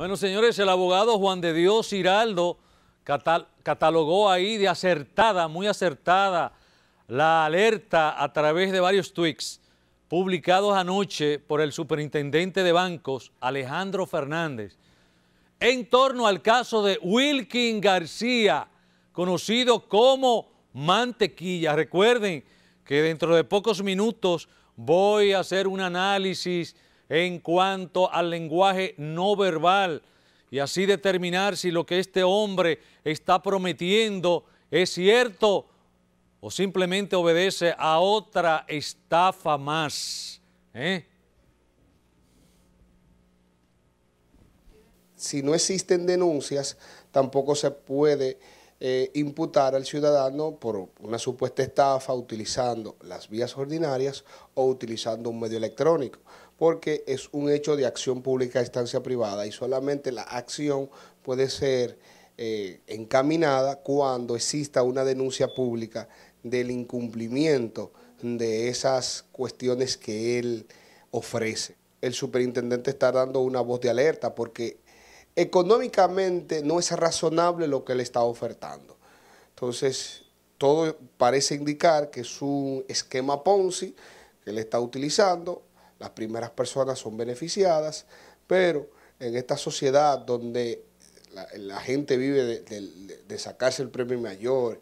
Bueno, señores, el abogado Juan de Dios Hiraldo catalogó ahí de acertada, muy acertada, la alerta a través de varios tweets publicados anoche por el superintendente de bancos, Alejandro Fernández, en torno al caso de Wilkin García, conocido como Mantequilla. Recuerden que dentro de pocos minutos voy a hacer un análisis en cuanto al lenguaje no verbal y así determinar si lo que este hombre está prometiendo es cierto o simplemente obedece a otra estafa más. ¿eh? Si no existen denuncias, tampoco se puede eh, imputar al ciudadano por una supuesta estafa utilizando las vías ordinarias o utilizando un medio electrónico, porque es un hecho de acción pública a instancia privada y solamente la acción puede ser eh, encaminada cuando exista una denuncia pública del incumplimiento de esas cuestiones que él ofrece. El superintendente está dando una voz de alerta porque económicamente no es razonable lo que le está ofertando. Entonces, todo parece indicar que es un esquema Ponzi que le está utilizando, las primeras personas son beneficiadas, pero en esta sociedad donde la, gente vive de, sacarse el premio mayor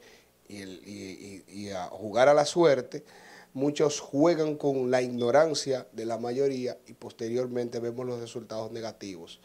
y, y a jugar a la suerte, muchos juegan con la ignorancia de la mayoría y posteriormente vemos los resultados negativos.